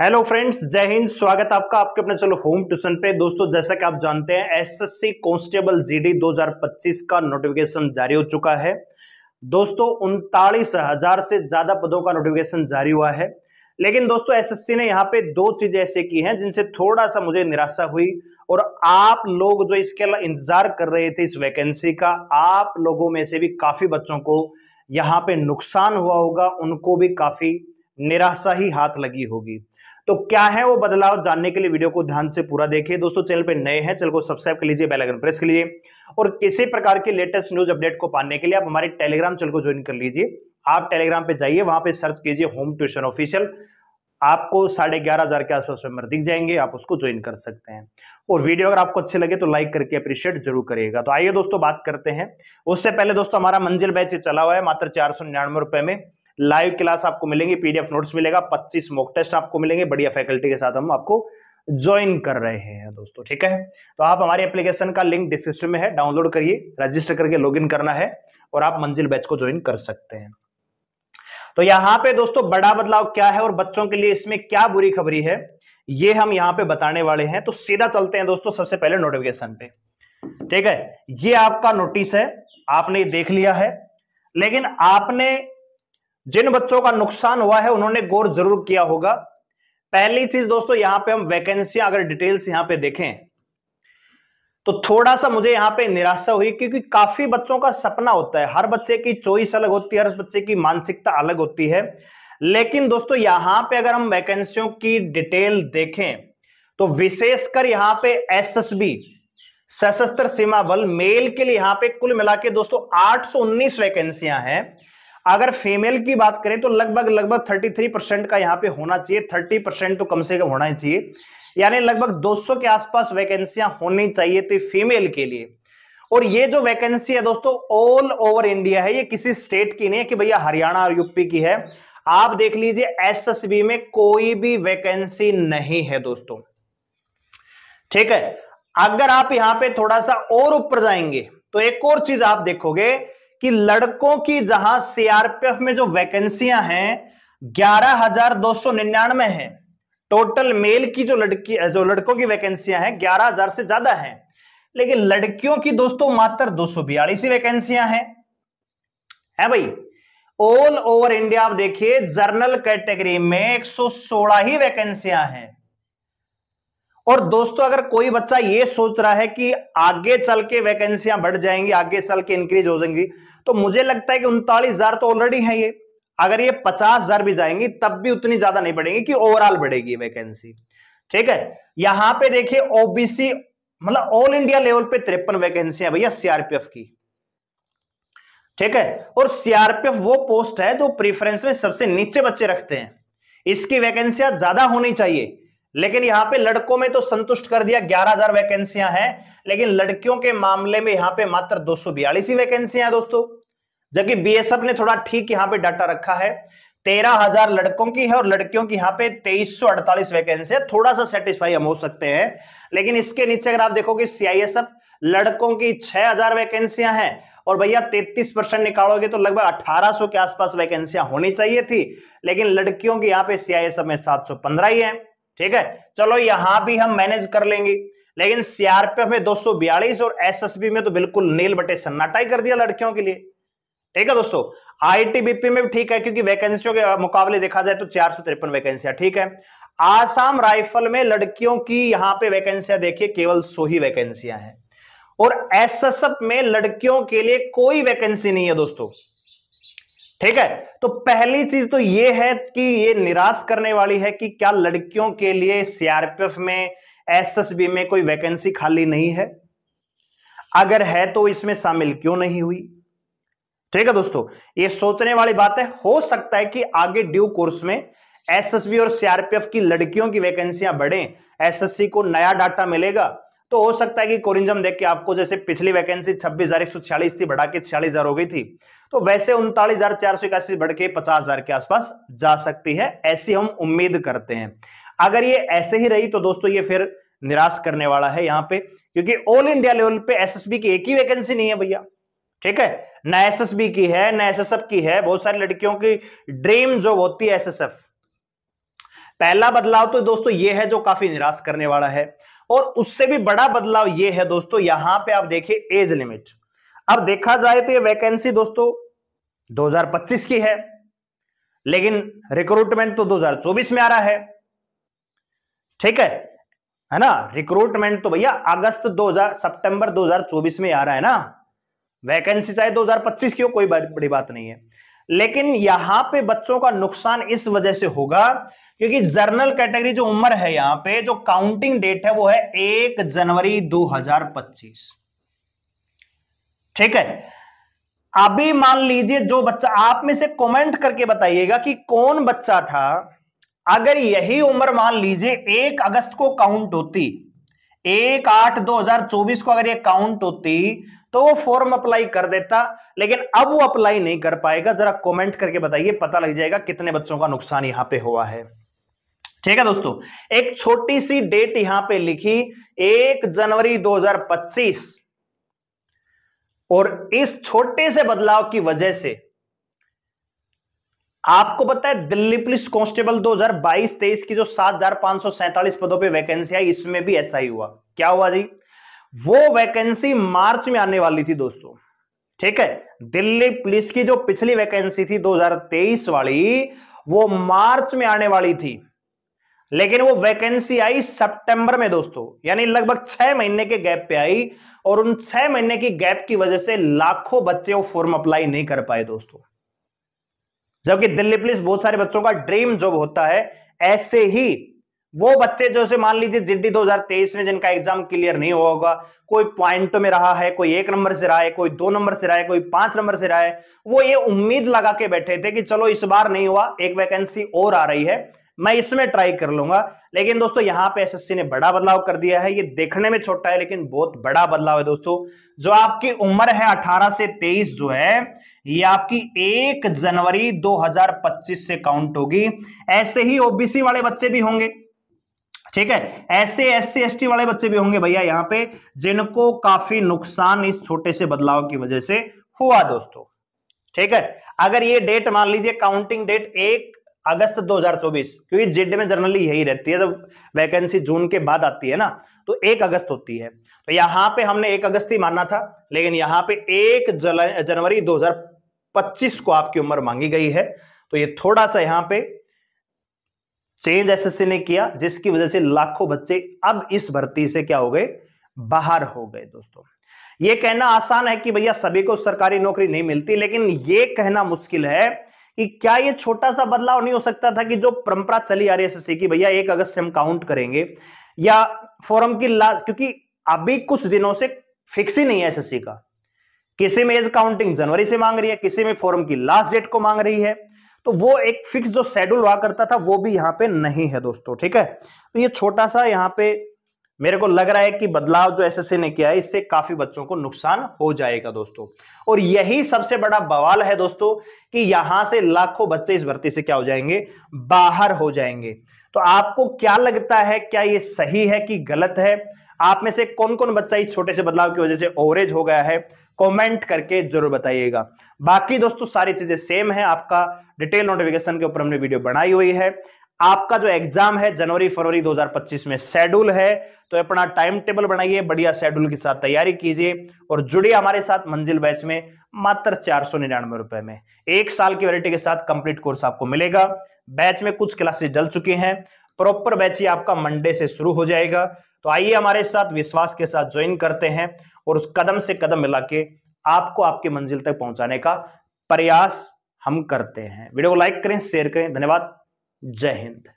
hello friends जय हिंद स्वागत आपका आपके अपने चलो होम ट्यूशन पे दोस्तों जैसा कि आप जानते हैं एसएससी कांस्टेबल जीडी 2025 का नोटिफिकेशन जारी हो चुका है दोस्तों उनतालीस हजार से ज्यादा पदों का नोटिफिकेशन जारी हुआ है लेकिन दोस्तों एसएससी ने यहाँ पे दो चीजें ऐसे की हैं जिनसे थोड़ा सा मुझे निराशा हुई और आप लोग जो इसके इंतजार कर रहे थे इस वैकेंसी का आप लोगों में से भी काफी बच्चों को यहाँ पे नुकसान हुआ होगा उनको भी काफी निराशा ही हाथ लगी होगी तो क्या है वो बदलाव जानने के लिए वीडियो को ध्यान से पूरा देखिए दोस्तों चैनल पे नए हैं चैनल को सब्सक्राइब कर लीजिए बेल आइकन प्रेस लीजिए और किसी प्रकार के लेटेस्ट न्यूज अपडेट को पाने के लिए आप हमारे टेलीग्राम चैनल को ज्वाइन कर लीजिए आप टेलीग्राम पे जाइए वहां पर सर्च कीजिए होम ट्यूशन ऑफिशियल आपको साढ़े ग्यारह हजार के आसपास मेंबर दिख जाएंगे आप उसको ज्वाइन कर सकते हैं और वीडियो अगर आपको अच्छे लगे तो लाइक करके अप्रिशिएट जरूर करिएगा तो आइए दोस्तों बात करते हैं उससे पहले दोस्तों हमारा मंजिल बैच चला हुआ है मात्र चार सौ निन्यानवे रुपए में लाइव क्लास आपको मिलेंगे पीडीएफ नोट्स मिलेगा 25 मॉक टेस्ट आपको मिलेंगे बढ़िया फैकल्टी के साथ हम आपको ज्वाइन कर रहे हैं दोस्तों ठीक है तो आप हमारी एप्लीकेशन का लिंक डिस्क्रिप्शन में है डाउनलोड करिए रजिस्टर करके लॉग करना है और आप मंजिल बैच को ज्वाइन कर सकते हैं तो यहाँ पे दोस्तों बड़ा बदलाव क्या है और बच्चों के लिए इसमें क्या बुरी खबरी है ये हम यहाँ पे बताने वाले हैं तो सीधा चलते हैं दोस्तों सबसे पहले नोटिफिकेशन पे ठीक है ये आपका नोटिस है आपने देख लिया है लेकिन आपने जिन बच्चों का नुकसान हुआ है उन्होंने गौर जरूर किया होगा पहली चीज दोस्तों यहां पे हम वैकेंसी अगर डिटेल्स यहां पे देखें तो थोड़ा सा मुझे यहां पे निराशा हुई क्योंकि काफी बच्चों का सपना होता है हर बच्चे की चॉइस अलग होती है हर बच्चे की मानसिकता अलग होती है लेकिन दोस्तों यहां पे अगर हम वैकेंसियों की डिटेल देखें तो विशेषकर यहां पे एसएसबी सशस्त्र सीमा बल मेल के लिए यहां पे कुल मिला के दोस्तों 819 वैकेंसियां हैं अगर फीमेल की बात करें तो लगभग लगभग 33 परसेंट का यहाँ पे होना चाहिए 30 परसेंट तो कम से कम होना ही चाहिए यानी लगभग 200 के आसपास वैकेंसियां होनी चाहिए थी फीमेल के लिए और ये जो वैकेंसी है दोस्तों ऑल ओवर इंडिया है ये किसी स्टेट की नहीं है कि भैया हरियाणा और यूपी की है आप देख लीजिए एसएसबी में कोई भी वैकेंसी नहीं है दोस्तों ठीक है अगर आप यहां पे थोड़ा सा और ऊपर जाएंगे तो एक और चीज आप देखोगे कि लड़कों की जहां सीआरपीएफ में जो वैकेंसियां हैं ग्यारह हजार दो सौ निन्यानवे है टोटल मेल की जो लड़की जो लड़कों की वैकेंसियां हैं ग्यारह हजार से ज्यादा हैं लेकिन लड़कियों की दोस्तों मात्र दो सौ बयालीस ही वैकेंसियां हैं है भाई ऑल ओवर इंडिया आप देखिए जर्नल कैटेगरी में सोलह ही वैकेंसियां हैं और दोस्तों अगर कोई बच्चा ये सोच रहा है कि आगे चल के वैकेंसियां बढ़ जाएंगी आगे चल के इंक्रीज हो जाएंगी तो मुझे लगता है कि उनतालीस हजार तो ऑलरेडी है ये अगर ये पचास हजार भी जाएंगी तब भी उतनी ज्यादा नहीं बढ़ेंगी कि ओवरऑल बढ़ेगी वैकेंसी ठीक है यहां पे देखिए ओबीसी मतलब ऑल इंडिया लेवल पे तिरपन वैकेंसियां भैया सीआरपीएफ की ठीक है और सीआरपीएफ वो पोस्ट है जो प्रीफरेंस में सबसे नीचे बच्चे रखते हैं इसकी वैकेंसियां ज्यादा होनी चाहिए लेकिन यहां पे लड़कों में तो संतुष्ट कर दिया 11000 वैकेंसियां हैं लेकिन लड़कियों के मामले में यहां पे मात्र दो ही वैकेंसियां हैं दोस्तों जबकि बीएसएफ ने थोड़ा ठीक यहां पे डाटा रखा है तेरह हजार लड़कों की है और लड़कियों की यहां पे तेईस सौ अड़तालीस वैकेंसी है थोड़ा सा सेटिस्फाई हम हो सकते हैं लेकिन इसके नीचे अगर आप देखोगे सीआईएसएफ लड़कों की छह हजार वैकेंसियां हैं और भैया 33 परसेंट निकालोगे तो लगभग 1800 के आसपास वैकेंसियां होनी चाहिए थी लेकिन लड़कियों की यहां पे सीआईएसएफ में 715 ही है ठीक है चलो यहां भी हम मैनेज कर लेंगे लेकिन सीआरपीएफ में दो और एसएसबी में तो बिल्कुल नील बटे सन्नाटा ही कर दिया लड़कियों के लिए ठीक है दोस्तों आईटीबीपी में भी ठीक है क्योंकि वैकेंसियों के मुकाबले देखा जाए तो चार सौ तिरपन वैकेंसियां ठीक है आसाम राइफल में लड़कियों की यहां पे वैकेंसियां देखिए केवल सो ही वैकेंसियां हैं और एसएसएफ में लड़कियों के लिए कोई वैकेंसी नहीं है दोस्तों ठीक है तो पहली चीज तो ये है कि ये निराश करने वाली है कि क्या लड़कियों के लिए सीआरपीएफ में एसएसबी में कोई वैकेंसी खाली नहीं है अगर है तो इसमें शामिल क्यों नहीं हुई ठीक है दोस्तों ये सोचने वाली बात है हो सकता है कि आगे ड्यू कोर्स में एसएसबी और सीआरपीएफ की लड़कियों की वैकेंसियां बढ़े एसएससी को नया डाटा मिलेगा तो हो सकता है कि कोरिंजम देख के आपको जैसे पिछली वैकेंसी छब्बीस हजार एक सौ छियालीस थी बढ़ा के छियालीस हजार हो गई थी तो वैसे उनतालीस हजार चार सौ इक्यासी बढ़ के पचास हजार के आसपास जा सकती है ऐसी हम उम्मीद करते हैं अगर ये ऐसे ही रही तो दोस्तों ये फिर निराश करने वाला है यहाँ पे क्योंकि ऑल इंडिया लेवल पे एसएसबी की एक ही वैकेंसी नहीं है भैया ठीक है न एसएसबी की है न एसएसएफ की है बहुत सारी लड़कियों की ड्रीम जो होती है एसएसएफ पहला बदलाव तो दोस्तों ये है जो काफी निराश करने वाला है और उससे भी बड़ा बदलाव यह है दोस्तों यहां पे आप देखिए एज लिमिट अब देखा जाए तो ये वैकेंसी दोस्तों 2025 की है लेकिन रिक्रूटमेंट तो 2024 में आ रहा है ठीक है है ना रिक्रूटमेंट तो भैया अगस्त 2000 सितंबर 2024 में आ रहा है ना वैकेंसी चाहे 2025 की हो कोई बड़ी बात नहीं है लेकिन यहां पे बच्चों का नुकसान इस वजह से होगा क्योंकि जर्नल कैटेगरी जो उम्र है यहां पे जो काउंटिंग डेट है वो है एक जनवरी 2025 ठीक है अभी मान लीजिए जो बच्चा आप में से कमेंट करके बताइएगा कि कौन बच्चा था अगर यही उम्र मान लीजिए एक अगस्त को काउंट होती एक आठ दो हजार चौबीस को अगर ये काउंट होती तो वो फॉर्म अप्लाई कर देता लेकिन अब वो अप्लाई नहीं कर पाएगा जरा कमेंट करके बताइए पता लग जाएगा कितने बच्चों का नुकसान यहां पे हुआ है ठीक है दोस्तों एक छोटी सी डेट यहां पे लिखी एक जनवरी 2025 और इस छोटे से बदलाव की वजह से आपको पता है दिल्ली पुलिस कांस्टेबल 2022-23 की जो सात पदों पे वैकेंसी आई इसमें भी ऐसा ही हुआ क्या हुआ जी वो वैकेंसी मार्च में आने वाली थी दोस्तों ठीक है दिल्ली पुलिस की जो पिछली वैकेंसी थी 2023 वाली वो मार्च में आने वाली थी लेकिन वो वैकेंसी आई सितंबर में दोस्तों यानी लगभग छह महीने के गैप पे आई और उन छह महीने की गैप की वजह से लाखों बच्चे वो फॉर्म अप्लाई नहीं कर पाए दोस्तों जबकि दिल्ली पुलिस बहुत सारे बच्चों का ड्रीम जॉब होता है ऐसे ही वो बच्चे जो से मान लीजिए जिड्डी 2023 में जिनका एग्जाम क्लियर नहीं हुआ होगा कोई पॉइंट में रहा है कोई एक नंबर से रहा है कोई दो नंबर से रहा है कोई पांच नंबर से रहा है वो ये उम्मीद लगा के बैठे थे कि चलो इस बार नहीं हुआ एक वैकेंसी और आ रही है मैं इसमें ट्राई कर लूंगा लेकिन दोस्तों यहाँ पे एसएससी ने बड़ा बदलाव कर दिया है ये देखने में छोटा है लेकिन बहुत बड़ा बदलाव है दोस्तों जो आपकी उम्र है 18 से 23 जो है ये आपकी 1 जनवरी 2025 से काउंट होगी ऐसे ही ओबीसी वाले बच्चे भी होंगे ठीक है ऐसे एस सी एस टी वाले बच्चे भी होंगे भैया यहाँ पे जिनको काफी नुकसान इस छोटे से बदलाव की वजह से हुआ दोस्तों ठीक है अगर ये डेट मान लीजिए काउंटिंग डेट एक अगस्त 2024 क्योंकि जेड में जनरली यही रहती है जब वैकेंसी जून के बाद आती है ना तो एक अगस्त होती है तो यहां पे हमने एक अगस्त ही माना था लेकिन यहाँ पे एक जनवरी 2025 को आपकी उम्र मांगी गई है तो ये थोड़ा सा यहाँ पे चेंज एसएससी ने किया जिसकी वजह से लाखों बच्चे अब इस भर्ती से क्या हो गए बाहर हो गए दोस्तों ये कहना आसान है कि भैया सभी को सरकारी नौकरी नहीं मिलती लेकिन ये कहना मुश्किल है कि क्या ये छोटा सा बदलाव नहीं हो सकता था कि जो परंपरा चली आ रही है एसएससी की भैया एक अगस्त से हम काउंट करेंगे या फोरम की लास्ट क्योंकि अभी कुछ दिनों से फिक्स ही नहीं है एसएससी का किसी में एज काउंटिंग जनवरी से मांग रही है किसी में फोरम की लास्ट डेट को मांग रही है तो वो एक फिक्स जो शेड्यूल हुआ करता था वो भी यहाँ पे नहीं है दोस्तों ठीक है तो ये छोटा सा यहाँ पे मेरे को लग रहा है कि बदलाव जो एसएससी ने किया है इससे काफी बच्चों को नुकसान हो जाएगा दोस्तों और यही सबसे बड़ा बवाल है दोस्तों कि यहां से लाखों बच्चे इस भर्ती से क्या हो जाएंगे बाहर हो जाएंगे तो आपको क्या लगता है क्या ये सही है कि गलत है आप में से कौन कौन बच्चा इस छोटे से बदलाव की वजह से ओवरेज हो गया है कमेंट करके जरूर बताइएगा बाकी दोस्तों सारी चीजें सेम है आपका डिटेल नोटिफिकेशन के ऊपर हमने वीडियो बनाई हुई है आपका जो एग्जाम है जनवरी फरवरी 2025 में शेड्यूल है तो अपना टाइम टेबल बनाइए बढ़िया शेड्यूल के साथ तैयारी कीजिए और जुड़िए हमारे साथ मंजिल बैच में मात्र चार सौ निन्यानवे रुपए में एक साल की वैरायटी के साथ कंप्लीट कोर्स आपको मिलेगा बैच में कुछ क्लासेस डल चुकी हैं प्रॉपर बैच ही आपका मंडे से शुरू हो जाएगा तो आइए हमारे साथ विश्वास के साथ ज्वाइन करते हैं और उस कदम से कदम मिला के आपको आपकी मंजिल तक पहुंचाने का प्रयास हम करते हैं वीडियो को लाइक करें शेयर करें धन्यवाद जय हिंद